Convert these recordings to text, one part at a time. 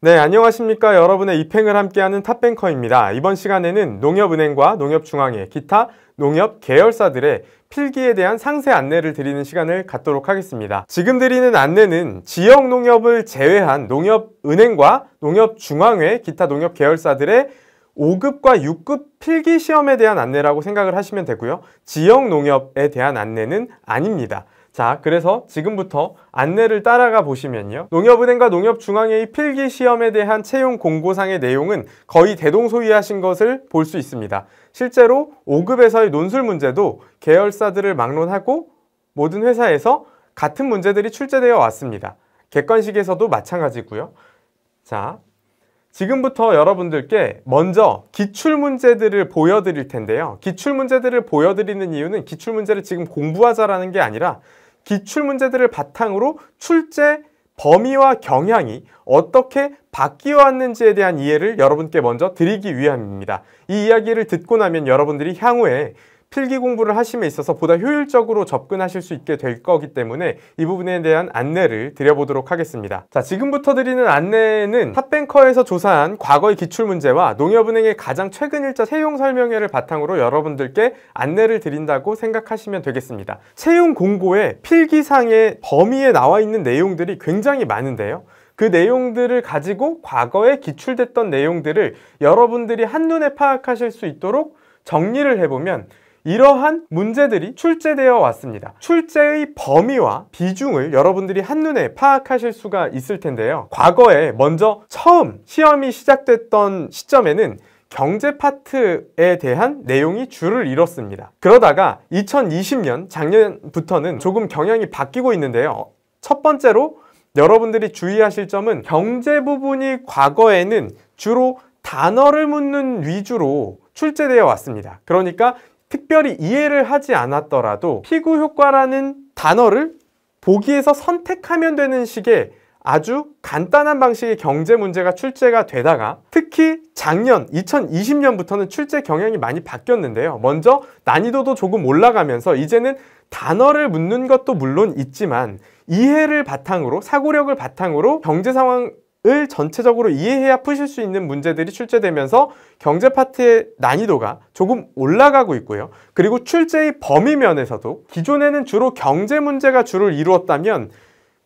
네, 안녕하십니까. 여러분의 입행을 함께하는 탑뱅커입니다. 이번 시간에는 농협은행과 농협중앙회, 기타 농협 계열사들의 필기에 대한 상세 안내를 드리는 시간을 갖도록 하겠습니다. 지금 드리는 안내는 지역 농협을 제외한 농협은행과 농협중앙회, 기타 농협 계열사들의 5급과 6급 필기 시험에 대한 안내라고 생각을 하시면 되고요. 지역 농협에 대한 안내는 아닙니다. 자 그래서 지금부터 안내를 따라가 보시면요 농협은행과 농협중앙회의 필기시험에 대한 채용 공고상의 내용은 거의 대동소이하신 것을 볼 수 있습니다 실제로 5급에서의 논술 문제도 계열사들을 막론하고 모든 회사에서 같은 문제들이 출제되어 왔습니다 객관식에서도 마찬가지고요 자 지금부터 여러분들께 먼저 기출문제들을 보여드릴 텐데요. 기출문제들을 보여드리는 이유는 기출문제를 지금 공부하자라는 게 아니라 기출 문제들을 바탕으로 출제 범위와 경향이 어떻게 바뀌어왔는지에 대한 이해를 여러분께 먼저 드리기 위함입니다. 이 이야기를 듣고 나면 여러분들이 향후에 필기 공부를 하심에 있어서 보다 효율적으로 접근하실 수 있게 될 거기 때문에 이 부분에 대한 안내를 드려보도록 하겠습니다. 자, 지금부터 드리는 안내는 탑뱅커에서 조사한 과거의 기출문제와 농협은행의 가장 최근 일자 채용 설명회를 바탕으로 여러분들께 안내를 드린다고 생각하시면 되겠습니다. 채용 공고에 필기상의 범위에 나와 있는 내용들이 굉장히 많은데요. 그 내용들을 가지고 과거에 기출됐던 내용들을 여러분들이 한눈에 파악하실 수 있도록 정리를 해보면 이러한 문제들이 출제되어 왔습니다. 출제의 범위와 비중을 여러분들이 한눈에 파악하실 수가 있을 텐데요. 과거에 먼저 처음 시험이 시작됐던 시점에는 경제 파트에 대한 내용이 줄을 잃었습니다. 그러다가 2020년 작년부터는 조금 경향이 바뀌고 있는데요. 첫 번째로 여러분들이 주의하실 점은 경제 부분이 과거에는 주로 단어를 묻는 위주로 출제되어 왔습니다. 그러니까 특별히 이해를 하지 않았더라도 피구 효과라는 단어를 보기에서 선택하면 되는 식의 아주 간단한 방식의 경제 문제가 출제가 되다가 특히 작년 2020년부터는 출제 경향이 많이 바뀌었는데요. 먼저 난이도도 조금 올라가면서 이제는 단어를 묻는 것도 물론 있지만 이해를 바탕으로 사고력을 바탕으로 경제 상황 을 전체적으로 이해해야 푸실 수 있는 문제들이 출제되면서 경제 파트의 난이도가 조금 올라가고 있고요. 그리고 출제의 범위 면에서도 기존에는 주로 경제 문제가 주를 이루었다면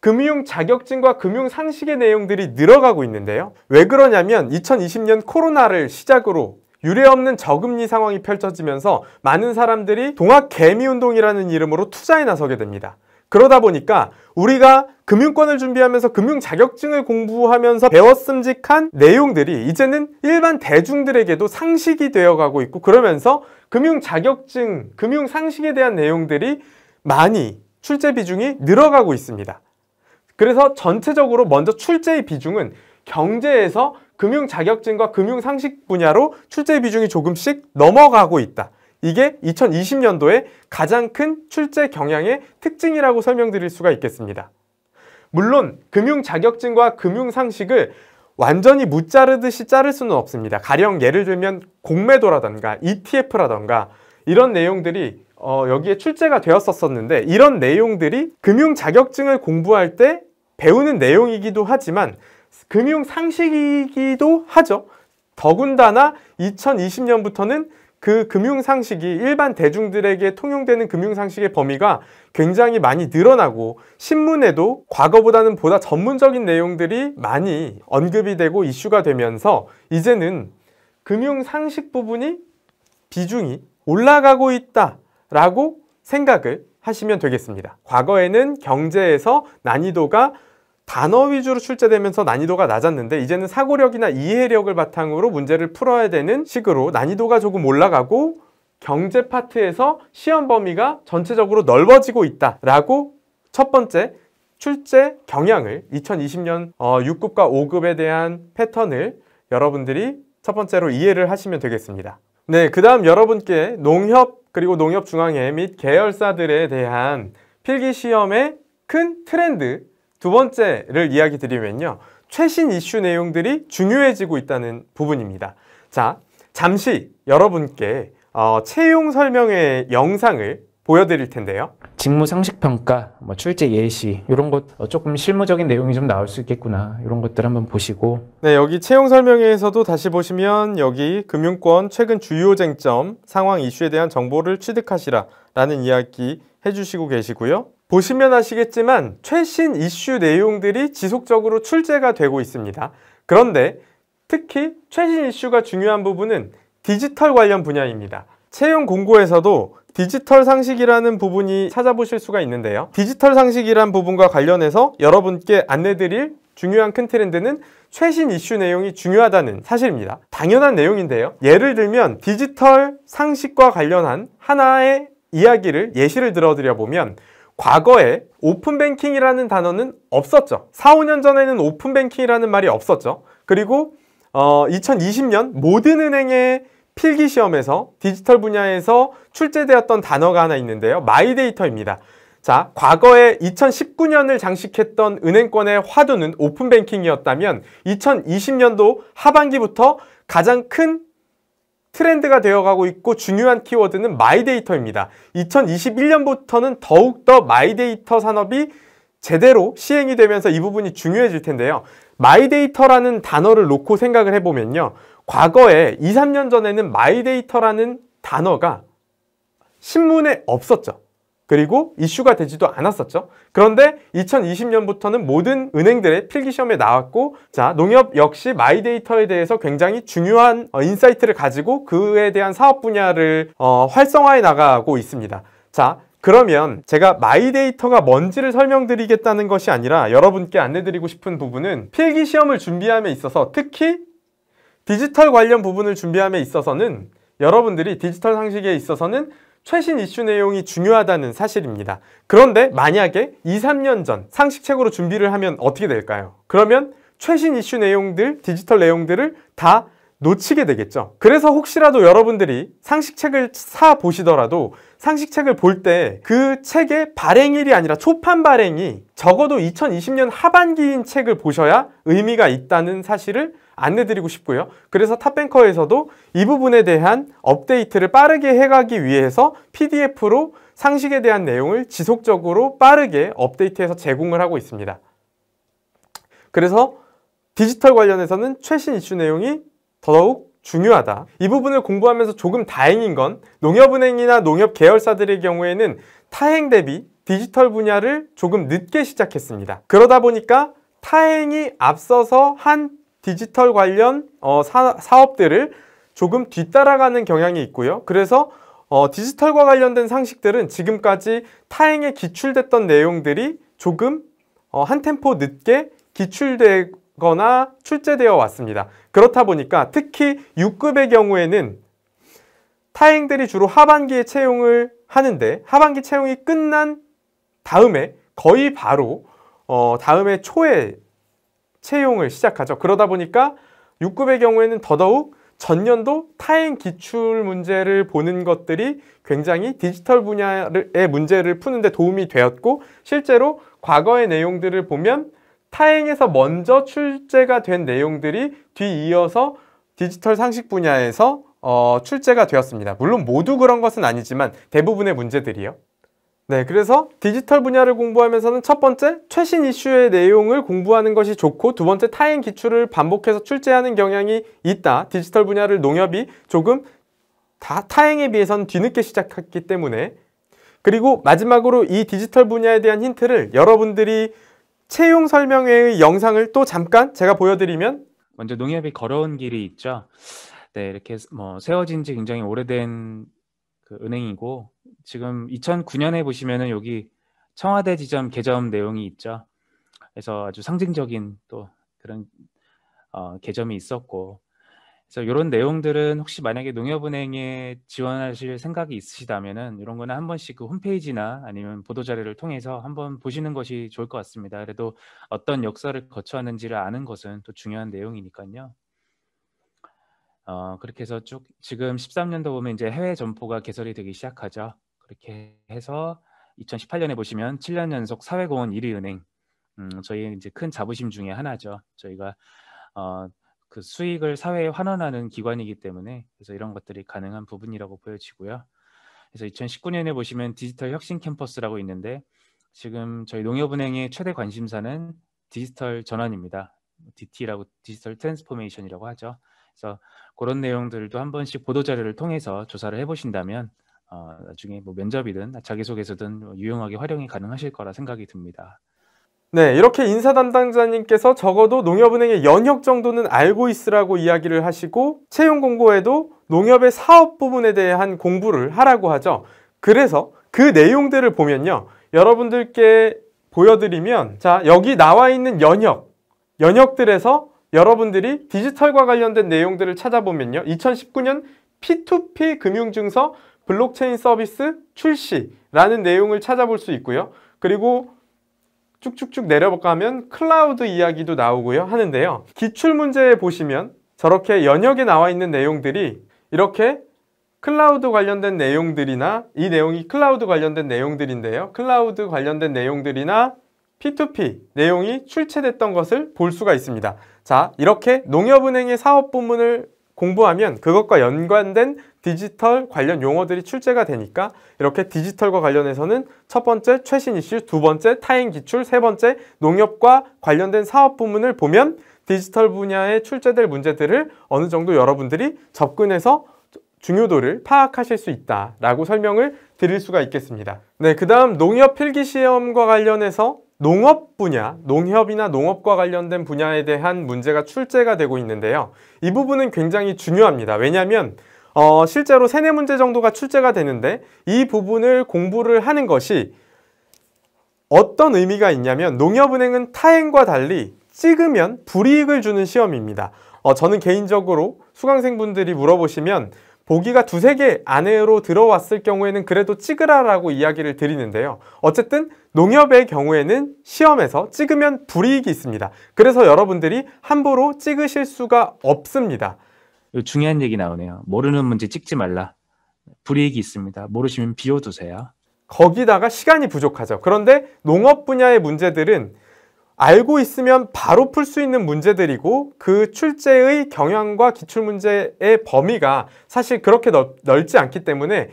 금융 자격증과 금융 상식의 내용들이 늘어가고 있는데요. 왜 그러냐면 2020년 코로나를 시작으로 유례없는 저금리 상황이 펼쳐지면서 많은 사람들이 동학 개미 운동이라는 이름으로 투자에 나서게 됩니다. 그러다 보니까 우리가 금융권을 준비하면서 금융 자격증을 공부하면서 배웠음직한 내용들이 이제는 일반 대중들에게도 상식이 되어가고 있고 그러면서 금융 자격증, 금융 상식에 대한 내용들이 많이 출제 비중이 늘어가고 있습니다. 그래서 전체적으로 먼저 출제의 비중은 경제에서 금융 자격증과 금융 상식 분야로 출제 비중이 조금씩 넘어가고 있다. 이게 2020년도에 가장 큰 출제 경향의 특징이라고 설명드릴 수가 있겠습니다. 물론 금융 자격증과 금융 상식을 완전히 무자르듯이 자를 수는 없습니다. 가령 예를 들면 공매도라던가 ETF라던가 이런 내용들이 어, 여기에 출제가 되었었는데 이런 내용들이 금융 자격증을 공부할 때 배우는 내용이기도 하지만 금융 상식이기도 하죠. 더군다나 2020년부터는 그 금융상식이 일반 대중들에게 통용되는 금융상식의 범위가 굉장히 많이 늘어나고 신문에도 과거보다는 보다 전문적인 내용들이 많이 언급이 되고 이슈가 되면서 이제는 금융상식 부분이 비중이 올라가고 있다라고 생각을 하시면 되겠습니다. 과거에는 경제에서 난이도가 단어 위주로 출제되면서 난이도가 낮았는데 이제는 사고력이나 이해력을 바탕으로 문제를 풀어야 되는 식으로 난이도가 조금 올라가고 경제 파트에서 시험 범위가 전체적으로 넓어지고 있다라고 첫 번째 출제 경향을 2020년 6급과 어, 5급에 대한 패턴을 여러분들이 첫 번째로 이해를 하시면 되겠습니다. 네, 그 다음 여러분께 농협 그리고 농협중앙회 및 계열사들에 대한 필기시험의 큰 트렌드 두 번째를 이야기 드리면요. 최신 이슈 내용들이 중요해지고 있다는 부분입니다. 자, 잠시 여러분께 어, 채용 설명회 영상을 보여드릴 텐데요. 직무 상식 평가, 뭐 출제 예시 이런 것 어, 조금 실무적인 내용이 좀 나올 수 있겠구나 이런 것들 한번 보시고. 네 여기 채용 설명회에서도 다시 보시면 여기 금융권 최근 주요 쟁점 상황 이슈에 대한 정보를 취득하시라라는 이야기 해주시고 계시고요. 보시면 아시겠지만 최신 이슈 내용들이 지속적으로 출제가 되고 있습니다. 그런데 특히 최신 이슈가 중요한 부분은 디지털 관련 분야입니다. 채용 공고에서도 디지털 상식이라는 부분이 찾아보실 수가 있는데요. 디지털 상식이란 부분과 관련해서 여러분께 안내드릴 중요한 큰 트렌드는 최신 이슈 내용이 중요하다는 사실입니다. 당연한 내용인데요. 예를 들면 디지털 상식과 관련한 하나의 이야기를 예시를 들어드려 보면 과거에 오픈뱅킹이라는 단어는 없었죠. 4, 5년 전에는 오픈뱅킹이라는 말이 없었죠. 그리고 어, 2020년 모든 은행의 필기 시험에서 디지털 분야에서 출제되었던 단어가 하나 있는데요. 마이데이터입니다. 자, 과거에 2019년을 장식했던 은행권의 화두는 오픈뱅킹이었다면 2020년도 하반기부터 가장 큰 트렌드가 되어가고 있고 중요한 키워드는 마이데이터입니다. 2021년부터는 더욱더 마이데이터 산업이 제대로 시행이 되면서 이 부분이 중요해질 텐데요. 마이데이터라는 단어를 놓고 생각을 해보면요. 과거에 2, 3년 전에는 마이데이터라는 단어가 신문에 없었죠. 그리고 이슈가 되지도 않았었죠. 그런데 2020년부터는 모든 은행들의 필기 시험에 나왔고 자 농협 역시 마이데이터에 대해서 굉장히 중요한 어, 인사이트를 가지고 그에 대한 사업 분야를 어, 활성화해 나가고 있습니다. 자 그러면 제가 마이데이터가 뭔지를 설명드리겠다는 것이 아니라 여러분께 안내드리고 싶은 부분은 필기 시험을 준비함에 있어서 특히 디지털 관련 부분을 준비함에 있어서는 여러분들이 디지털 상식에 있어서는 최신 이슈 내용이 중요하다는 사실입니다. 그런데 만약에 2, 3년 전 상식책으로 준비를 하면 어떻게 될까요? 그러면 최신 이슈 내용들, 디지털 내용들을 다 놓치게 되겠죠. 그래서 혹시라도 여러분들이 상식책을 사 보시더라도 상식책을 볼 때 그 책의 발행일이 아니라 초판 발행이 적어도 2020년 하반기인 책을 보셔야 의미가 있다는 사실을 안내드리고 싶고요. 그래서 탑뱅커에서도 이 부분에 대한 업데이트를 빠르게 해가기 위해서 PDF로 상식에 대한 내용을 지속적으로 빠르게 업데이트해서 제공을 하고 있습니다. 그래서 디지털 관련해서는 최신 이슈 내용이 더더욱 중요하다. 이 부분을 공부하면서 조금 다행인 건 농협은행이나 농협 계열사들의 경우에는 타행 대비 디지털 분야를 조금 늦게 시작했습니다. 그러다 보니까 타행이 앞서서 한 디지털 관련 어, 사, 사업들을 조금 뒤따라가는 경향이 있고요. 그래서 어, 디지털과 관련된 상식들은 지금까지 타행에 기출됐던 내용들이 조금 어, 한 템포 늦게 기출되거나 출제되어 왔습니다. 그렇다 보니까 특히 6급의 경우에는 타행들이 주로 하반기에 채용을 하는데 하반기 채용이 끝난 다음에 거의 바로 어, 다음에 초에 채용을 시작하죠. 그러다 보니까 6급의 경우에는 더더욱 전년도 타행 기출 문제를 보는 것들이 굉장히 디지털 분야의 문제를 푸는데 도움이 되었고 실제로 과거의 내용들을 보면 타행에서 먼저 출제가 된 내용들이 뒤이어서 디지털 상식 분야에서 어, 출제가 되었습니다. 물론 모두 그런 것은 아니지만 대부분의 문제들이요. 네, 그래서 디지털 분야를 공부하면서는 첫 번째, 최신 이슈의 내용을 공부하는 것이 좋고 두 번째, 타행 기출을 반복해서 출제하는 경향이 있다. 디지털 분야를 농협이 조금 다, 타행에 비해선 뒤늦게 시작했기 때문에 그리고 마지막으로 이 디지털 분야에 대한 힌트를 여러분들이 채용 설명회의 영상을 또 잠깐 제가 보여드리면 먼저 농협이 걸어온 길이 있죠. 네, 이렇게 뭐 세워진 지 굉장히 오래된 그 은행이고 지금 2009년에 보시면은 여기 청와대 지점 개점 내용이 있죠. 그래서 아주 상징적인 또 그런 어, 개점이 있었고 그래서 이런 내용들은 혹시 만약에 농협은행에 지원하실 생각이 있으시다면은 이런 거는 한 번씩 그 홈페이지나 아니면 보도자료를 통해서 한 번 보시는 것이 좋을 것 같습니다. 그래도 어떤 역사를 거쳐왔는지를 아는 것은 또 중요한 내용이니까요. 어, 그렇게 해서 쭉 지금 13년도 보면 이제 해외 점포가 개설이 되기 시작하죠. 그렇게 해서 2018년에 보시면 7년 연속 사회공헌 1위 은행 음, 저희 이제 큰 자부심 중에 하나죠. 저희가 어, 그 수익을 사회에 환원하는 기관이기 때문에 그래서 이런 것들이 가능한 부분이라고 보여지고요. 그래서 2019년에 보시면 디지털 혁신 캠퍼스라고 있는데 지금 저희 농협은행의 최대 관심사는 디지털 전환입니다. DT라고 디지털 트랜스포메이션이라고 하죠. 그래서 그런 내용들도 한 번씩 보도 자료를 통해서 조사를 해보신다면 어, 나중에 뭐 면접이든 자기소개서든 유용하게 활용이 가능하실 거라 생각이 듭니다. 네, 이렇게 인사 담당자님께서 적어도 농협은행의 연혁 정도는 알고 있으라고 이야기를 하시고 채용 공고에도 농협의 사업 부분에 대한 공부를 하라고 하죠. 그래서 그 내용들을 보면요. 여러분들께 보여드리면 자, 여기 나와 있는 연혁, 연혁들에서 여러분들이 디지털과 관련된 내용들을 찾아보면요. 2019년 P2P 금융증서 블록체인 서비스 출시라는 내용을 찾아볼 수 있고요. 그리고 쭉쭉쭉 내려가면 클라우드 이야기도 나오고요 하는데요. 기출문제에 보시면 저렇게 연역에 나와 있는 내용들이 이렇게 클라우드 관련된 내용들이나 이 내용이 클라우드 관련된 내용들인데요. 클라우드 관련된 내용들이나 P2P 내용이 출체됐던 것을 볼 수가 있습니다. 자, 이렇게 농협은행의 사업 부문을 공부하면 그것과 연관된 디지털 관련 용어들이 출제가 되니까 이렇게 디지털과 관련해서는 첫 번째 최신 이슈, 두 번째 타인 기출, 세 번째 농협과 관련된 사업 부문을 보면 디지털 분야에 출제될 문제들을 어느 정도 여러분들이 접근해서 중요도를 파악하실 수 있다라고 설명을 드릴 수가 있겠습니다. 네, 그 다음 농협 필기 시험과 관련해서 농업 분야, 농협이나 농업과 관련된 분야에 대한 문제가 출제가 되고 있는데요. 이 부분은 굉장히 중요합니다. 왜냐하면 어, 실제로 세네 문제 정도가 출제가 되는데 이 부분을 공부를 하는 것이 어떤 의미가 있냐면 농협은행은 타행과 달리 찍으면 불이익을 주는 시험입니다. 어, 저는 개인적으로 수강생분들이 물어보시면 보기가 두세 개 안으로 들어왔을 경우에는 그래도 찍으라라고 이야기를 드리는데요. 어쨌든 농협의 경우에는 시험에서 찍으면 불이익이 있습니다. 그래서 여러분들이 함부로 찍으실 수가 없습니다. 중요한 얘기 나오네요. 모르는 문제 찍지 말라. 불이익이 있습니다. 모르시면 비워두세요. 거기다가 시간이 부족하죠. 그런데 농업 분야의 문제들은 알고 있으면 바로 풀 수 있는 문제들이고 그 출제의 경향과 기출문제의 범위가 사실 그렇게 넓, 넓지 않기 때문에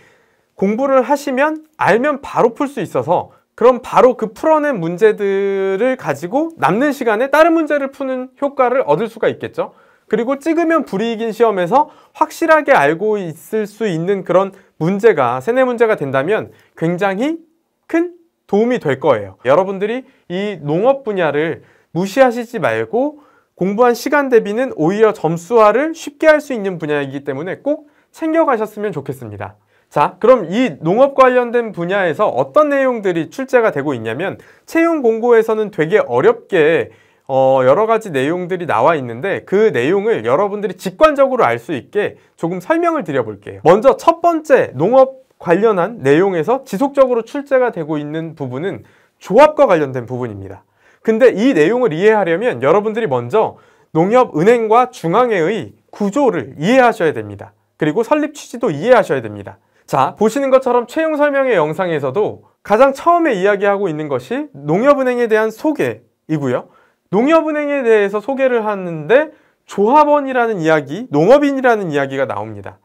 공부를 하시면 알면 바로 풀 수 있어서 그럼 바로 그 풀어낸 문제들을 가지고 남는 시간에 다른 문제를 푸는 효과를 얻을 수가 있겠죠. 그리고 찍으면 불이익인 시험에서 확실하게 알고 있을 수 있는 그런 문제가 세뇌 문제가 된다면 굉장히 큰 도움이 될 거예요. 여러분들이 이 농업 분야를 무시하시지 말고 공부한 시간 대비는 오히려 점수화를 쉽게 할 수 있는 분야이기 때문에 꼭 챙겨가셨으면 좋겠습니다. 자, 그럼 이 농업 관련된 분야에서 어떤 내용들이 출제가 되고 있냐면 채용 공고에서는 되게 어렵게 어, 여러 가지 내용들이 나와 있는데 그 내용을 여러분들이 직관적으로 알 수 있게 조금 설명을 드려볼게요. 먼저 첫 번째 농업 관련한 내용에서 지속적으로 출제가 되고 있는 부분은 조합과 관련된 부분입니다. 근데 이 내용을 이해하려면 여러분들이 먼저 농협은행과 중앙회의 구조를 이해하셔야 됩니다. 그리고 설립 취지도 이해하셔야 됩니다. 자, 보시는 것처럼 채용 설명회 영상에서도 가장 처음에 이야기하고 있는 것이 농협은행에 대한 소개이고요. 농협은행에 대해서 소개를 하는데 조합원이라는 이야기, 농업인이라는 이야기가 나옵니다.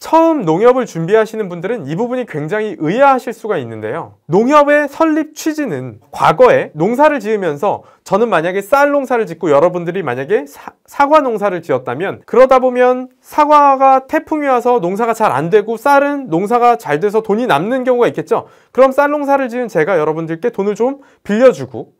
처음 농협을 준비하시는 분들은 이 부분이 굉장히 의아하실 수가 있는데요. 농협의 설립 취지는 과거에 농사를 지으면서 저는 만약에 쌀 농사를 짓고 여러분들이 만약에 사, 과 농사를 지었다면 그러다 보면 사과가 태풍이 와서 농사가 잘 안 되고 쌀은 농사가 잘 돼서 돈이 남는 경우가 있겠죠. 그럼 쌀 농사를 지은 제가 여러분들께 돈을 좀 빌려주고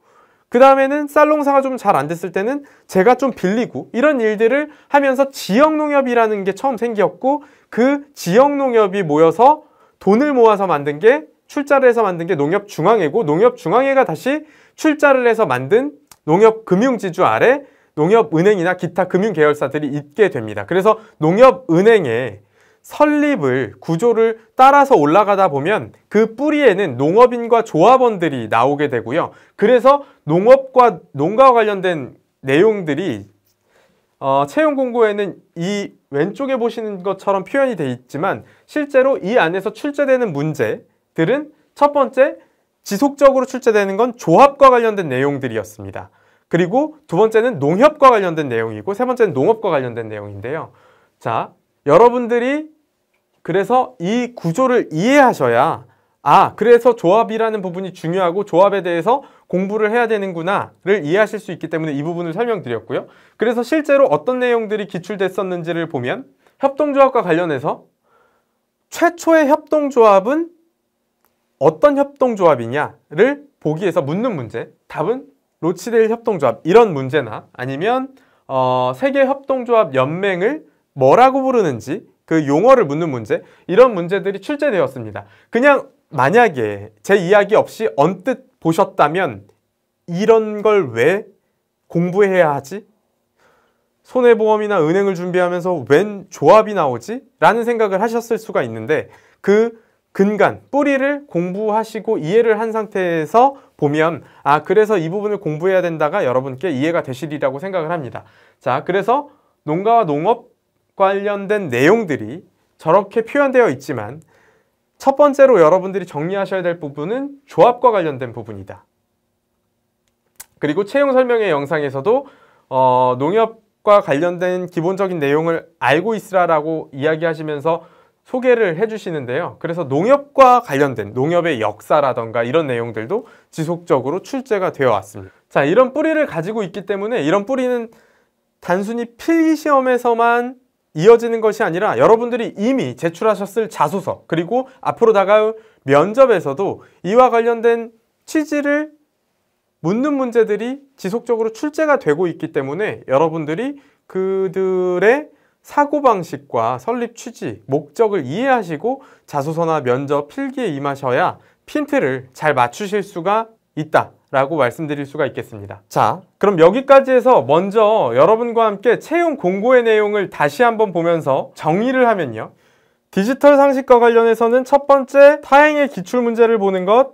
그 다음에는 쌀농사가 좀 잘 안 됐을 때는 제가 좀 빌리고 이런 일들을 하면서 지역농협이라는 게 처음 생겼고 그 지역 농협이 모여서 돈을 모아서 만든 게 출자를 해서 만든 게 농협중앙회고 농협중앙회가 다시 출자를 해서 만든 농협금융지주 아래 농협은행이나 기타 금융계열사들이 있게 됩니다. 그래서 농협은행의 설립을 구조를 따라서 올라가다 보면 그 뿌리에는 농업인과 조합원들이 나오게 되고요. 그래서 농업과 농가와 관련된 내용들이 어, 채용 공고에는 이 왼쪽에 보시는 것처럼 표현이 돼 있지만 실제로 이 안에서 출제되는 문제들은 첫 번째 지속적으로 출제되는 건 조합과 관련된 내용들이었습니다. 그리고 두 번째는 농협과 관련된 내용이고 세 번째는 농업과 관련된 내용인데요. 자, 여러분들이 그래서 이 구조를 이해하셔야 아, 그래서 조합이라는 부분이 중요하고 조합에 대해서 공부를 해야 되는구나를 이해하실 수 있기 때문에 이 부분을 설명드렸고요. 그래서 실제로 어떤 내용들이 기출됐었는지를 보면 협동조합과 관련해서 최초의 협동조합은 어떤 협동조합이냐를 보기 에서 묻는 문제, 답은 로치델 협동조합 이런 문제나 아니면 어, 세계 협동조합 연맹을 뭐라고 부르는지 그 용어를 묻는 문제 이런 문제들이 출제되었습니다. 그냥 만약에 제 이야기 없이 언뜻 보셨다면 이런 걸 왜 공부해야 하지? 손해보험이나 은행을 준비하면서 웬 조합이 나오지? 라는 생각을 하셨을 수가 있는데 그 근간, 뿌리를 공부하시고 이해를 한 상태에서 보면 아 그래서 이 부분을 공부해야 된다가 여러분께 이해가 되시리라고 생각을 합니다. 자 그래서 농가와 농업 관련된 내용들이 저렇게 표현되어 있지만 첫 번째로 여러분들이 정리하셔야 될 부분은 조합과 관련된 부분이다. 그리고 채용 설명회 영상에서도 어, 농협과 관련된 기본적인 내용을 알고 있으라라고 이야기하시면서 소개를 해주시는데요. 그래서 농협과 관련된 농협의 역사라던가 이런 내용들도 지속적으로 출제가 되어 왔습니다. 자, 이런 뿌리를 가지고 있기 때문에 이런 뿌리는 단순히 필기시험에서만 이어지는 것이 아니라 여러분들이 이미 제출하셨을 자소서 그리고 앞으로 다가올 면접에서도 이와 관련된 취지를 묻는 문제들이 지속적으로 출제가 되고 있기 때문에 여러분들이 그들의 사고방식과 설립 취지, 목적을 이해하시고 자소서나 면접 필기에 임하셔야 핀트를 잘 맞추실 수가 있다. 라고 말씀드릴 수가 있겠습니다. 자, 그럼 여기까지 해서 먼저 여러분과 함께 채용 공고의 내용을 다시 한번 보면서 정리를 하면요. 디지털 상식과 관련해서는 첫 번째, 타행의 기출 문제를 보는 것,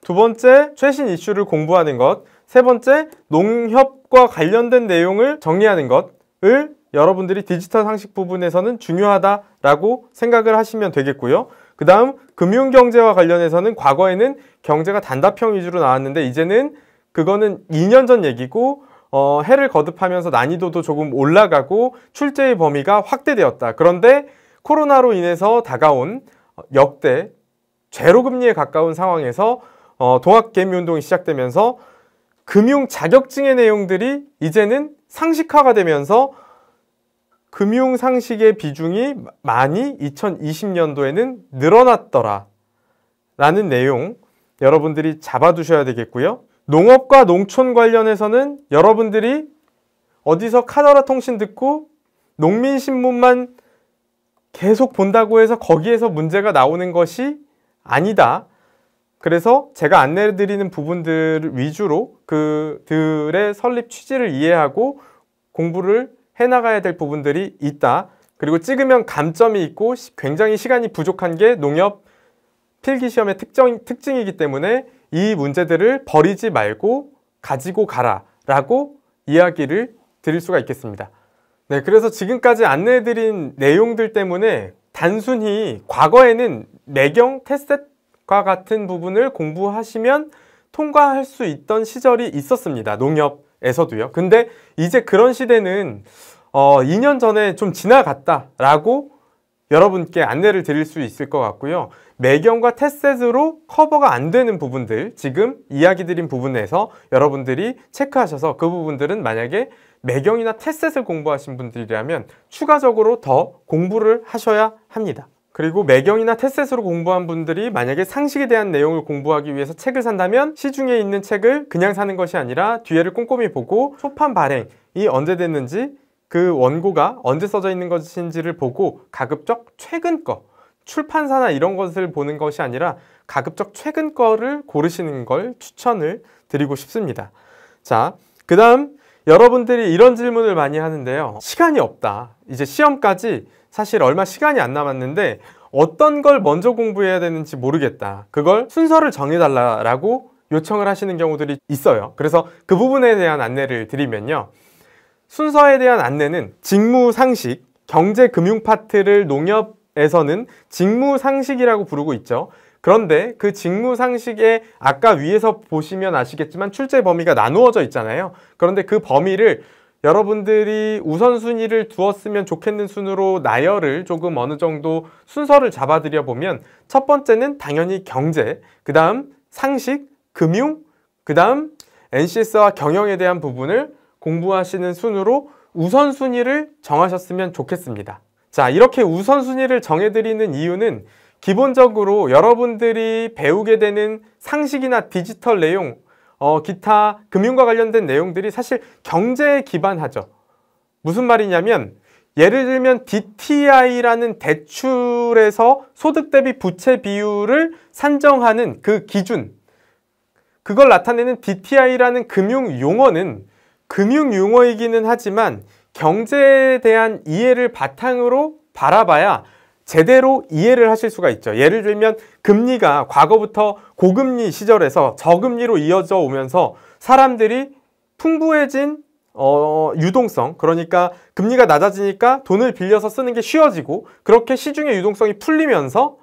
두 번째, 최신 이슈를 공부하는 것, 세 번째, 농협과 관련된 내용을 정리하는 것을 여러분들이 디지털 상식 부분에서는 중요하다라고 생각을 하시면 되겠고요. 그 다음 금융 경제와 관련해서는 과거에는 경제가 단답형 위주로 나왔는데 이제는 그거는 2년 전 얘기고 어, 해를 거듭하면서 난이도도 조금 올라가고 출제의 범위가 확대되었다. 그런데 코로나로 인해서 다가온 역대 제로금리에 가까운 상황에서 어, 동학개미운동이 시작되면서 금융 자격증의 내용들이 이제는 상식화가 되면서 금융 상식의 비중이 많이 2020년도에는 늘어났더라. 라는 내용 여러분들이 잡아두셔야 되겠고요. 농업과 농촌 관련해서는 여러분들이 어디서 카더라 통신 듣고 농민신문만 계속 본다고 해서 거기에서 문제가 나오는 것이 아니다. 그래서 제가 안내해드리는 부분들 위주로 그들의 설립 취지를 이해하고 공부를 해나가야 될 부분들이 있다. 그리고 찍으면 감점이 있고 굉장히 시간이 부족한 게 농협 필기시험의 특정, 특징이기 때문에 이 문제들을 버리지 말고 가지고 가라 라고 이야기를 드릴 수가 있겠습니다. 네, 그래서 지금까지 안내해드린 내용들 때문에 단순히 과거에는 매경 테셋과 같은 부분을 공부하시면 통과할 수 있던 시절이 있었습니다. 농협 에서도요. 근데 이제 그런 시대는 어, 2년 전에 좀 지나갔다라고 여러분께 안내를 드릴 수 있을 것 같고요. 매경과 테셋으로 커버가 안 되는 부분들, 지금 이야기 드린 부분에서 여러분들이 체크하셔서 그 부분들은 만약에 매경이나 테셋을 공부하신 분들이라면 추가적으로 더 공부를 하셔야 합니다. 그리고 매경이나 테셋으로 공부한 분들이 만약에 상식에 대한 내용을 공부하기 위해서 책을 산다면 시중에 있는 책을 그냥 사는 것이 아니라 뒤에를 꼼꼼히 보고 초판 발행이 언제 됐는지 그 원고가 언제 써져 있는 것인지를 보고 가급적 최근 거 출판사나 이런 것을 보는 것이 아니라 가급적 최근 거를 고르시는 걸 추천을 드리고 싶습니다. 자, 그 다음 여러분들이 이런 질문을 많이 하는데요. 시간이 없다. 이제 시험까지 사실 얼마 시간이 안 남았는데 어떤 걸 먼저 공부해야 되는지 모르겠다. 그걸 순서를 정해달라라고 요청을 하시는 경우들이 있어요. 그래서 그 부분에 대한 안내를 드리면요. 순서에 대한 안내는 직무 상식, 경제 금융 파트를 농협에서는 직무 상식이라고 부르고 있죠. 그런데 그 직무 상식에 아까 위에서 보시면 아시겠지만 출제 범위가 나누어져 있잖아요. 그런데 그 범위를 여러분들이 우선순위를 두었으면 좋겠는 순으로 나열을 조금 어느 정도 순서를 잡아드려 보면 첫 번째는 당연히 경제, 그 다음 상식, 금융, 그 다음 NCS와 경영에 대한 부분을 공부하시는 순으로 우선순위를 정하셨으면 좋겠습니다. 자, 이렇게 우선순위를 정해드리는 이유는 기본적으로 여러분들이 배우게 되는 상식이나 디지털 내용 어, 기타 금융과 관련된 내용들이 사실 경제에 기반하죠. 무슨 말이냐면 예를 들면 DTI라는 대출에서 소득 대비 부채 비율을 산정하는 그 기준 그걸 나타내는 DTI라는 금융 용어는 금융 용어이기는 하지만 경제에 대한 이해를 바탕으로 바라봐야 제대로 이해를 하실 수가 있죠. 예를 들면 금리가 과거부터 고금리 시절에서 저금리로 이어져 오면서 사람들이 풍부해진 어, 유동성, 그러니까 금리가 낮아지니까 돈을 빌려서 쓰는 게 쉬워지고 그렇게 시중의 유동성이 풀리면서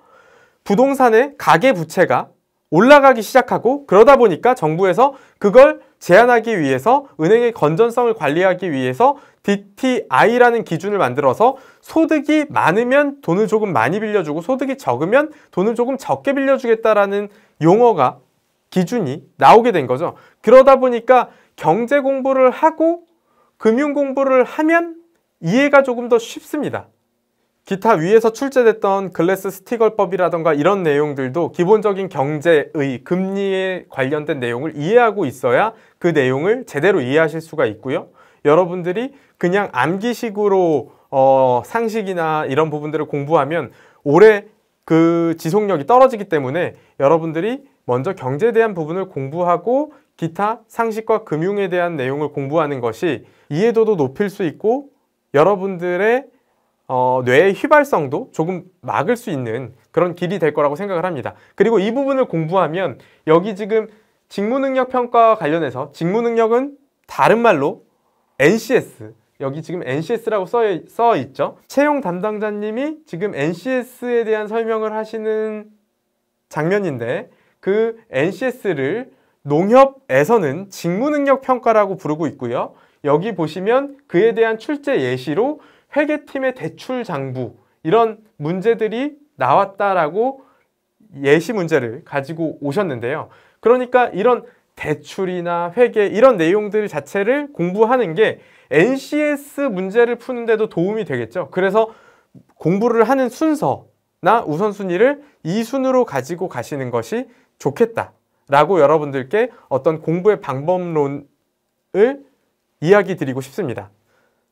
부동산의 가계 부채가 올라가기 시작하고 그러다 보니까 정부에서 그걸 제한하기 위해서 은행의 건전성을 관리하기 위해서 DTI라는 기준을 만들어서 소득이 많으면 돈을 조금 많이 빌려주고 소득이 적으면 돈을 조금 적게 빌려주겠다라는 용어가 기준이 나오게 된 거죠. 그러다 보니까 경제 공부를 하고 금융 공부를 하면 이해가 조금 더 쉽습니다. 기타 위에서 출제됐던 글래스 스티걸법이라던가 이런 내용들도 기본적인 경제의 금리에 관련된 내용을 이해하고 있어야 그 내용을 제대로 이해하실 수가 있고요. 여러분들이 그냥 암기식으로 어, 상식이나 이런 부분들을 공부하면 올해 그 지속력이 떨어지기 때문에 여러분들이 먼저 경제에 대한 부분을 공부하고 기타 상식과 금융에 대한 내용을 공부하는 것이 이해도도 높일 수 있고 여러분들의 어, 뇌의 휘발성도 조금 막을 수 있는 그런 길이 될 거라고 생각을 합니다. 그리고 이 부분을 공부하면 여기 지금 직무능력평가와 관련해서 직무능력은 다른 말로 NCS 여기 지금 NCS라고 써, 써 있죠. 채용 담당자님이 지금 NCS에 대한 설명을 하시는 장면인데 그 NCS를 농협에서는 직무능력평가라고 부르고 있고요. 여기 보시면 그에 대한 출제 예시로 회계팀의 대출 장부 이런 문제들이 나왔다라고 예시 문제를 가지고 오셨는데요. 그러니까 이런 대출이나 회계 이런 내용들 자체를 공부하는 게 NCS 문제를 푸는데도 도움이 되겠죠. 그래서 공부를 하는 순서나 우선순위를 이 순으로 가지고 가시는 것이 좋겠다라고 여러분들께 어떤 공부의 방법론을 이야기 드리고 싶습니다.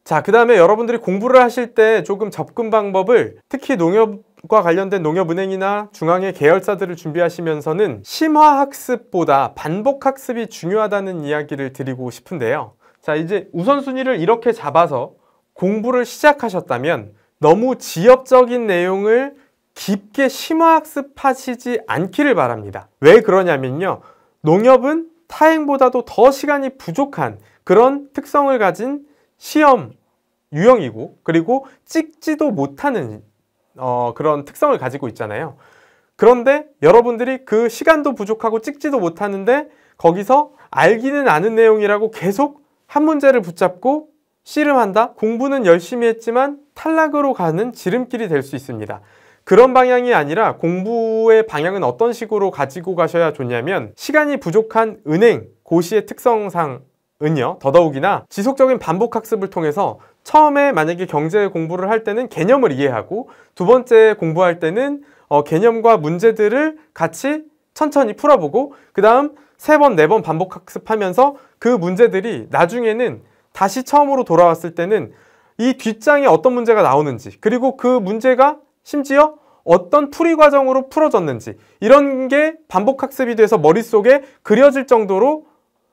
자, 그 다음에 여러분들이 공부를 하실 때 조금 접근 방법을 특히 농협 과 관련된 농협은행이나 중앙의 계열사들을 준비하시면서는 심화학습보다 반복학습이 중요하다는 이야기를 드리고 싶은데요. 자, 이제 우선순위를 이렇게 잡아서 공부를 시작하셨다면 너무 지엽적인 내용을 깊게 심화학습하시지 않기를 바랍니다. 왜 그러냐면요. 농협은 타행보다도 더 시간이 부족한 그런 특성을 가진 시험 유형이고 그리고 찍지도 못하는 어, 그런 특성을 가지고 있잖아요. 그런데 여러분들이 그 시간도 부족하고 찍지도 못하는데 거기서 알기는 아는 내용이라고 계속 한 문제를 붙잡고 씨름한다? 공부는 열심히 했지만 탈락으로 가는 지름길이 될 수 있습니다. 그런 방향이 아니라 공부의 방향은 어떤 식으로 가지고 가셔야 좋냐면 시간이 부족한 은행, 고시의 특성상은요, 더더욱이나 지속적인 반복학습을 통해서 처음에 만약에 경제 공부를 할 때는 개념을 이해하고 두 번째 공부할 때는 어, 개념과 문제들을 같이 천천히 풀어보고 그 다음 세 번, 네 번 반복 학습하면서 그 문제들이 나중에는 다시 처음으로 돌아왔을 때는 이 뒷장에 어떤 문제가 나오는지 그리고 그 문제가 심지어 어떤 풀이 과정으로 풀어졌는지 이런 게 반복 학습이 돼서 머릿속에 그려질 정도로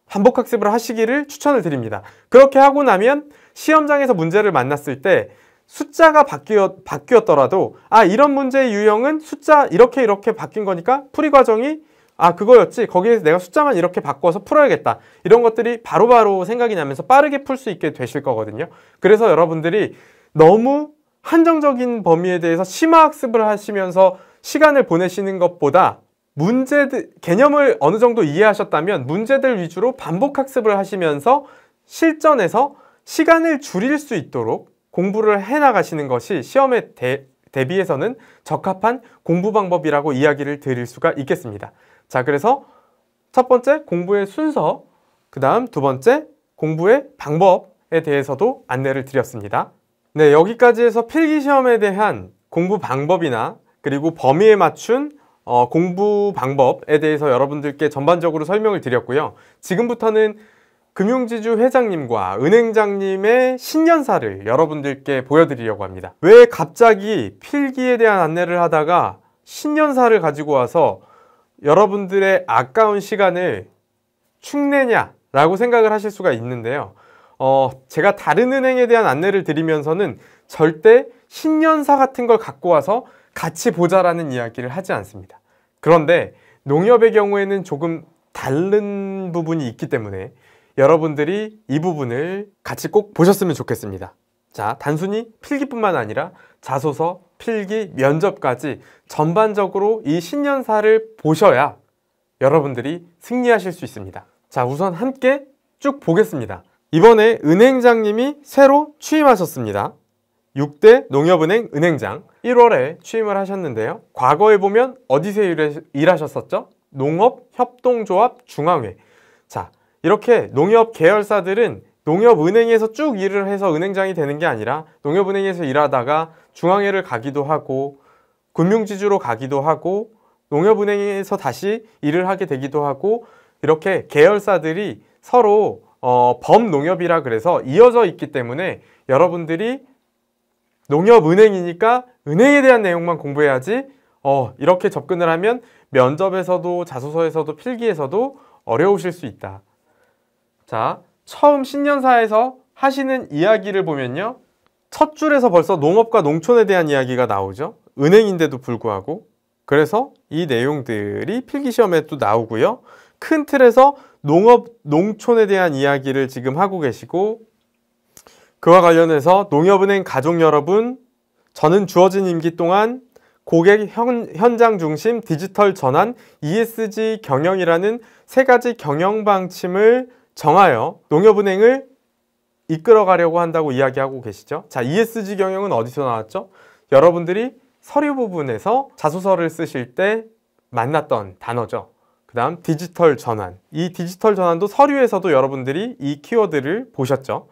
반복 학습을 하시기를 추천을 드립니다. 그렇게 하고 나면 시험장에서 문제를 만났을 때 숫자가 바뀌었, 바뀌었더라도 아 이런 문제의 유형은 숫자 이렇게 이렇게 바뀐 거니까 풀이 과정이 아 그거였지 거기에서 내가 숫자만 이렇게 바꿔서 풀어야겠다 이런 것들이 바로바로 바로 생각이 나면서 빠르게 풀 수 있게 되실 거거든요 그래서 여러분들이 너무 한정적인 범위에 대해서 심화 학습을 하시면서 시간을 보내시는 것보다 문제들 개념을 어느 정도 이해하셨다면 문제들 위주로 반복 학습을 하시면서 실전에서 시간을 줄일 수 있도록 공부를 해 나가시는 것이 시험에 대, 대비해서는 적합한 공부 방법이라고 이야기를 드릴 수가 있겠습니다. 자, 그래서 첫 번째 공부의 순서, 그다음 두 번째 공부의 방법에 대해서도 안내를 드렸습니다. 네, 여기까지 해서 필기 시험에 대한 공부 방법이나 그리고 범위에 맞춘 어, 공부 방법에 대해서 여러분들께 전반적으로 설명을 드렸고요. 지금부터는 금융지주 회장님과 은행장님의 신년사를 여러분들께 보여드리려고 합니다. 왜 갑자기 필기에 대한 안내를 하다가 신년사를 가지고 와서 여러분들의 아까운 시간을 축내냐라고 생각을 하실 수가 있는데요. 어, 제가 다른 은행에 대한 안내를 드리면서는 절대 신년사 같은 걸 갖고 와서 같이 보자라는 이야기를 하지 않습니다. 그런데 농협의 경우에는 조금 다른 부분이 있기 때문에 여러분들이 이 부분을 같이 꼭 보셨으면 좋겠습니다. 자, 단순히 필기뿐만 아니라 자소서, 필기, 면접까지 전반적으로 이 신년사를 보셔야 여러분들이 승리하실 수 있습니다. 자, 우선 함께 쭉 보겠습니다. 이번에 은행장님이 새로 취임하셨습니다. 6대 농협은행 은행장 1월에 취임을 하셨는데요. 과거에 보면 어디서 일하셨었죠? 농업협동조합 중앙회. 자, 이렇게 농협 계열사들은 농협은행에서 쭉 일을 해서 은행장이 되는 게 아니라 농협은행에서 일하다가 중앙회를 가기도 하고 금융지주로 가기도 하고 농협은행에서 다시 일을 하게 되기도 하고 이렇게 계열사들이 서로 어, 범농협이라 그래서 이어져 있기 때문에 여러분들이 농협은행이니까 은행에 대한 내용만 공부해야지 어 이렇게 접근을 하면 면접에서도 자소서에서도 필기에서도 어려우실 수 있다. 자, 처음 신년사에서 하시는 이야기를 보면요. 첫 줄에서 벌써 농업과 농촌에 대한 이야기가 나오죠. 은행인데도 불구하고. 그래서 이 내용들이 필기시험에 또 나오고요. 큰 틀에서 농업, 농촌에 대한 이야기를 지금 하고 계시고 그와 관련해서 농협은행 가족 여러분, 저는 주어진 임기 동안 고객 현, 장 중심 디지털 전환 ESG 경영이라는 세 가지 경영 방침을 정하여 농협은행을 이끌어가려고 한다고 이야기하고 계시죠. 자, ESG 경영은 어디서 나왔죠? 여러분들이 서류 부분에서 자소서를 쓰실 때 만났던 단어죠. 그 다음 디지털 전환. 이 디지털 전환도 서류에서도 여러분들이 이 키워드를 보셨죠.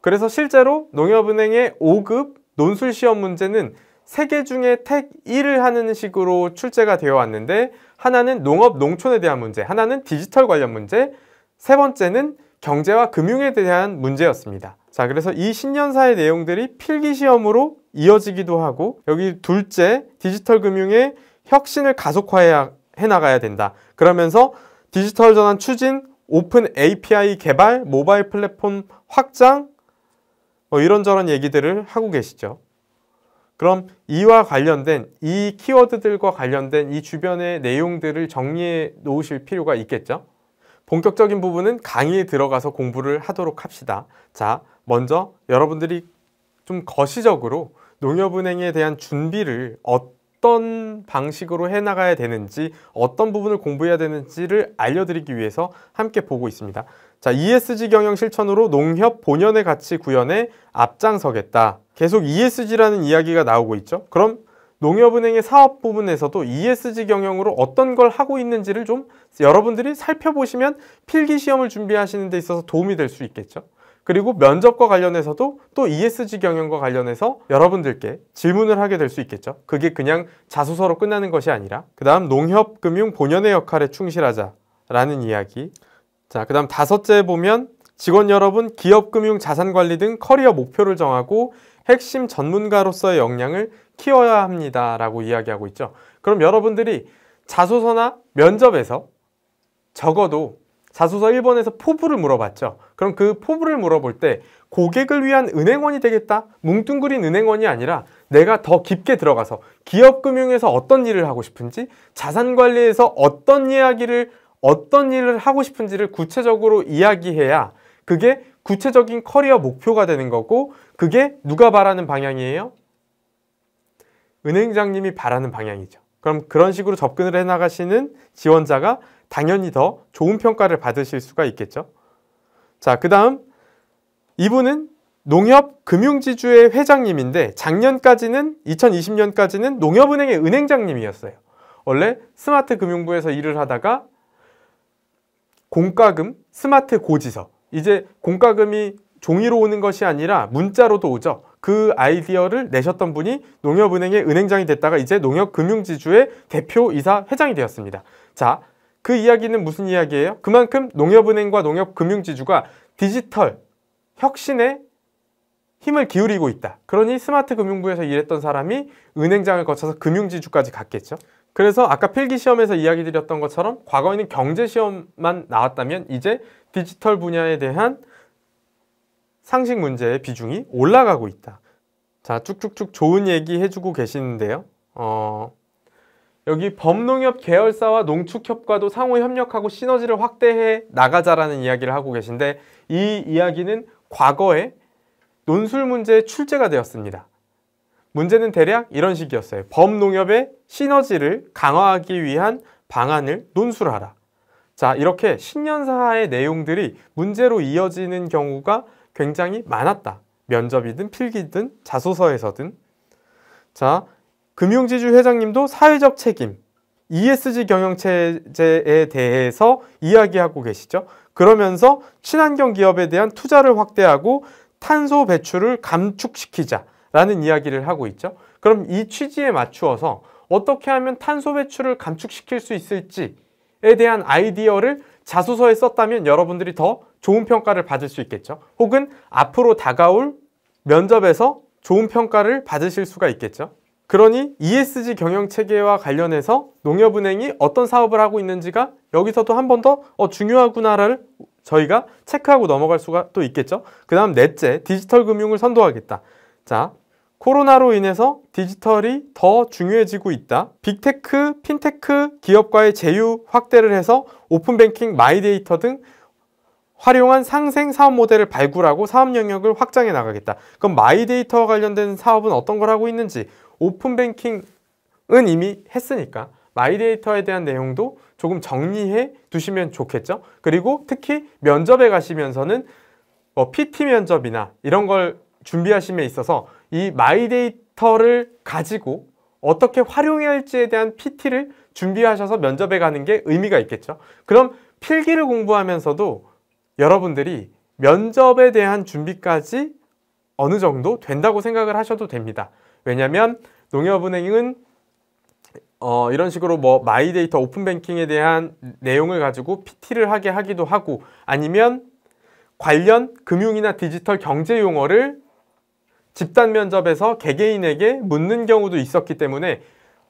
그래서 실제로 농협은행의 5급 논술 시험 문제는 3개 중에 택 1을 하는 식으로 출제가 되어 왔는데 하나는 농업 농촌에 대한 문제, 하나는 디지털 관련 문제, 세 번째는 경제와 금융에 대한 문제였습니다. 자, 그래서 이 신년사의 내용들이 필기 시험으로 이어지기도 하고 여기 둘째 디지털 금융의 혁신을 가속화해 나가야 된다. 그러면서 디지털 전환 추진, 오픈 API 개발, 모바일 플랫폼 확장, 뭐 이런저런 얘기들을 하고 계시죠. 그럼 이와 관련된 이 키워드들과 관련된 이 주변의 내용들을 정리해 놓으실 필요가 있겠죠. 본격적인 부분은 강의에 들어가서 공부를 하도록 합시다. 자, 먼저 여러분들이 좀 거시적으로 농협은행에 대한 준비를 어떤 방식으로 해나가야 되는지 어떤 부분을 공부해야 되는지를 알려드리기 위해서 함께 보고 있습니다. 자, ESG 경영 실천으로 농협 본연의 가치 구현에 앞장서겠다. 계속 ESG라는 이야기가 나오고 있죠. 그럼 농협은행의 사업 부분에서도 ESG 경영으로 어떤 걸 하고 있는지를 좀 여러분들이 살펴보시면 필기 시험을 준비하시는 데 있어서 도움이 될 수 있겠죠. 그리고 면접과 관련해서도 또 ESG 경영과 관련해서 여러분들께 질문을 하게 될 수 있겠죠. 그게 그냥 자소서로 끝나는 것이 아니라 그 다음 농협금융 본연의 역할에 충실하자라는 이야기 자, 그 다음 다섯째 보면 직원 여러분 기업 금융 자산 관리 등 커리어 목표를 정하고 핵심 전문가로서의 역량을 키워야 합니다. 라고 이야기하고 있죠. 그럼 여러분들이 자소서나 면접에서 적어도 자소서 1번에서 포부를 물어봤죠. 그럼 그 포부를 물어볼 때 고객을 위한 은행원이 되겠다? 뭉뚱그린 은행원이 아니라 내가 더 깊게 들어가서 기업금융에서 어떤 일을 하고 싶은지 자산관리에서 어떤 이야기를 어떤 일을 하고 싶은지를 구체적으로 이야기해야 그게 구체적인 커리어 목표가 되는 거고 그게 누가 바라는 방향이에요? 은행장님이 바라는 방향이죠. 그럼 그런 식으로 접근을 해나가시는 지원자가 당연히 더 좋은 평가를 받으실 수가 있겠죠. 자, 그 다음 이분은 농협금융지주의 회장님인데 작년까지는 2020년까지는 농협은행의 은행장님이었어요. 원래 스마트금융부에서 일을 하다가 공과금, 스마트 고지서 이제 공과금이 종이로 오는 것이 아니라 문자로도 오죠. 그 아이디어를 내셨던 분이 농협은행의 은행장이 됐다가 이제 농협금융지주의 대표이사 회장이 되었습니다. 자, 그 이야기는 무슨 이야기예요? 그만큼 농협은행과 농협금융지주가 디지털 혁신에 힘을 기울이고 있다. 그러니 스마트 금융부에서 일했던 사람이 은행장을 거쳐서 금융지주까지 갔겠죠. 그래서 아까 필기시험에서 이야기 드렸던 것처럼 과거에는 경제시험만 나왔다면 이제 디지털 분야에 대한 상식 문제의 비중이 올라가고 있다. 자, 쭉쭉쭉 좋은 얘기 해주고 계시는데요. 어, 여기 범농협 계열사와 농축협과도 상호 협력하고 시너지를 확대해 나가자라는 이야기를 하고 계신데 이 이야기는 과거에 논술 문제의 출제가 되었습니다. 문제는 대략 이런 식이었어요. 범농협의 시너지를 강화하기 위한 방안을 논술하라. 자, 이렇게 신년사의 내용들이 문제로 이어지는 경우가 굉장히 많았다. 면접이든 필기든 자소서에서든. 자, 금융지주 회장님도 사회적 책임, ESG 경영체제에 대해서 이야기하고 계시죠. 그러면서 친환경 기업에 대한 투자를 확대하고 탄소 배출을 감축시키자라는 이야기를 하고 있죠. 그럼 이 취지에 맞추어서 어떻게 하면 탄소 배출을 감축시킬 수 있을지에 대한 아이디어를 자소서에 썼다면 여러분들이 더 좋은 평가를 받을 수 있겠죠. 혹은 앞으로 다가올 면접에서 좋은 평가를 받으실 수가 있겠죠. 그러니 ESG 경영 체계와 관련해서 농협은행이 어떤 사업을 하고 있는지가 여기서도 한 번더 어, 중요하구나를 저희가 체크하고 넘어갈 수가 또 있겠죠. 그 다음 넷째, 디지털 금융을 선도하겠다. 자, 코로나로 인해서 디지털이 더 중요해지고 있다. 빅테크, 핀테크 기업과의 제휴 확대를 해서 오픈뱅킹, 마이데이터 등 활용한 상생 사업 모델을 발굴하고 사업 영역을 확장해 나가겠다. 그럼 마이데이터와 관련된 사업은 어떤 걸 하고 있는지 오픈뱅킹은 이미 했으니까 마이데이터에 대한 내용도 조금 정리해 두시면 좋겠죠. 그리고 특히 면접에 가시면서는 뭐 PT 면접이나 이런 걸 준비하심에 있어서 이 마이데이터를 가지고 어떻게 활용해야 할지에 대한 PT를 준비하셔서 면접에 가는 게 의미가 있겠죠. 그럼 필기를 공부하면서도 여러분들이 면접에 대한 준비까지 어느 정도 된다고 생각을 하셔도 됩니다. 왜냐하면 농협은행은 어, 이런 식으로 뭐 마이데이터 오픈뱅킹에 대한 내용을 가지고 PT를 하게 하기도 하고 아니면 관련 금융이나 디지털 경제 용어를 집단 면접에서 개개인에게 묻는 경우도 있었기 때문에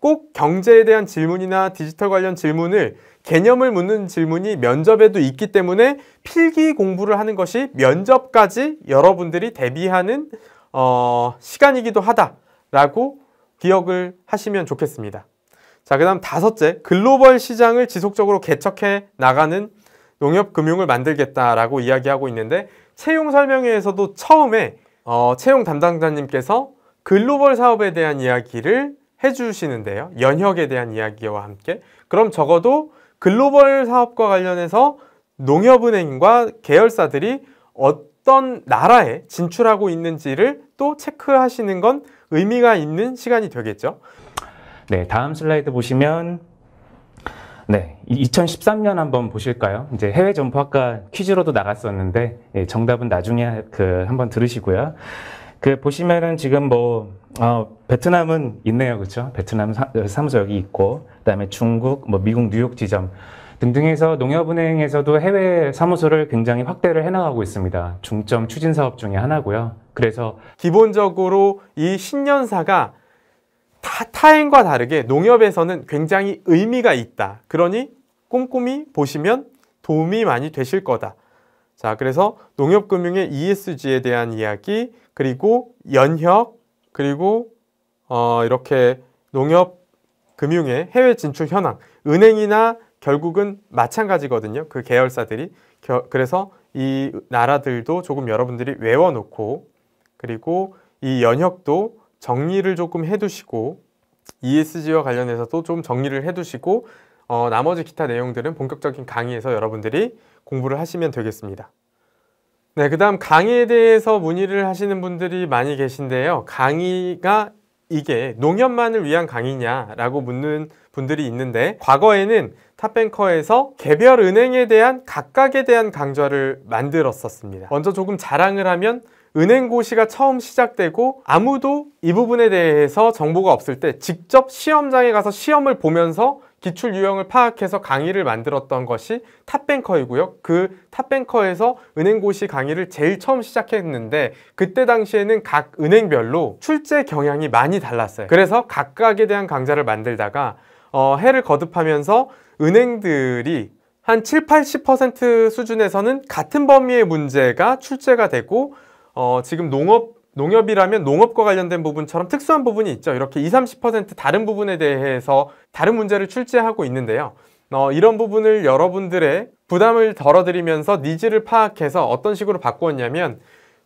꼭 경제에 대한 질문이나 디지털 관련 질문을 개념을 묻는 질문이 면접에도 있기 때문에 필기 공부를 하는 것이 면접까지 여러분들이 대비하는 어, 시간이기도 하다라고 기억을 하시면 좋겠습니다. 자, 그 다음 다섯째, 글로벌 시장을 지속적으로 개척해 나가는 농협금융을 만들겠다라고 이야기하고 있는데 채용 설명회에서도 처음에 어, 채용 담당자님께서 글로벌 사업에 대한 이야기를 해주시는데요. 연혁에 대한 이야기와 함께 그럼 적어도 글로벌 사업과 관련해서 농협은행과 계열사들이 어떤 나라에 진출하고 있는지를 또 체크하시는 건 의미가 있는 시간이 되겠죠. 네, 다음 슬라이드 보시면 네, 2013년 한번 보실까요? 이제 해외 점포 학과 퀴즈로도 나갔었는데 예, 정답은 나중에 그 한번 들으시고요. 그 보시면은 지금 뭐 어, 베트남은 있네요, 그렇죠? 베트남 사, 어, 무소 여기 있고 그다음에 중국, 뭐 미국 뉴욕 지점 등등에서 농협은행에서도 해외 사무소를 굉장히 확대를 해나가고 있습니다. 중점 추진 사업 중에 하나고요. 그래서 기본적으로 이 신년사가 타, 타행과 다르게 농협에서는 굉장히 의미가 있다. 그러니 꼼꼼히 보시면 도움이 많이 되실 거다. 자, 그래서 농협금융의 ESG에 대한 이야기, 그리고 연혁 그리고 어, 이렇게 농협금융의 해외 진출 현황, 은행이나 결국은 마찬가지거든요. 그 계열사들이. 겨, 그래서 이 나라들도 조금 여러분들이 외워놓고, 그리고 이 연혁도 정리를 조금 해두시고 ESG와 관련해서도 좀 정리를 해두시고 어, 나머지 기타 내용들은 본격적인 강의에서 여러분들이 공부를 하시면 되겠습니다. 네, 그 다음 강의에 대해서 문의를 하시는 분들이 많이 계신데요. 강의가 이게 농협만을 위한 강의냐라고 묻는 분들이 있는데 과거에는 탑뱅커에서 개별 은행에 대한 각각에 대한 강좌를 만들었었습니다. 먼저 조금 자랑을 하면 은행고시가 처음 시작되고 아무도 이 부분에 대해서 정보가 없을 때 직접 시험장에 가서 시험을 보면서 기출 유형을 파악해서 강의를 만들었던 것이 탑뱅커이고요. 그 탑뱅커에서 은행고시 강의를 제일 처음 시작했는데 그때 당시에는 각 은행별로 출제 경향이 많이 달랐어요. 그래서 각각에 대한 강좌를 만들다가 어, 해를 거듭하면서 은행들이 한 7, 80% 수준에서는 같은 범위의 문제가 출제가 되고 어, 지금 농업 농협이라면 농업과 관련된 부분처럼 특수한 부분이 있죠. 이렇게 20, 30% 다른 부분에 대해서 다른 문제를 출제하고 있는데요. 어, 이런 부분을 여러분들의 부담을 덜어드리면서 니즈를 파악해서 어떤 식으로 바꾸었냐면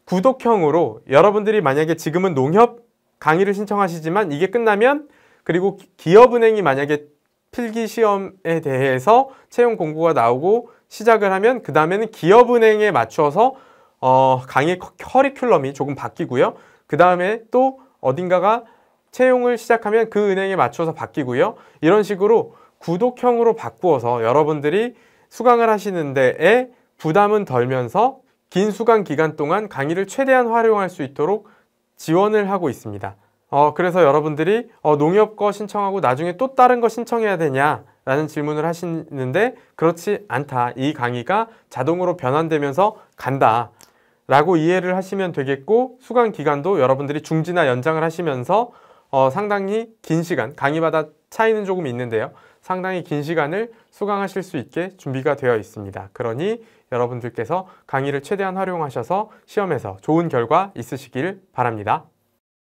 구독형으로 여러분들이 만약에 지금은 농협 강의를 신청하시지만 이게 끝나면 그리고 기업은행이 만약에 필기시험에 대해서 채용 공고가 나오고 시작을 하면 그 다음에는 기업은행에 맞춰서 어, 강의 커리큘럼이 조금 바뀌고요. 그 다음에 또 어딘가가 채용을 시작하면 그 은행에 맞춰서 바뀌고요. 이런 식으로 구독형으로 바꾸어서 여러분들이 수강을 하시는 데에 부담은 덜면서 긴 수강 기간 동안 강의를 최대한 활용할 수 있도록 지원을 하고 있습니다. 어, 그래서 여러분들이 어, 농협 거 신청하고 나중에 또 다른 거 신청해야 되냐? 라는 질문을 하시는데 그렇지 않다. 이 강의가 자동으로 변환되면서 간다. 라고 이해를 하시면 되겠고 수강 기간도 여러분들이 중지나 연장을 하시면서 어, 상당히 긴 시간 강의마다 차이는 조금 있는데요 상당히 긴 시간을 수강하실 수 있게 준비가 되어 있습니다 그러니 여러분들께서 강의를 최대한 활용하셔서 시험에서 좋은 결과 있으시길 바랍니다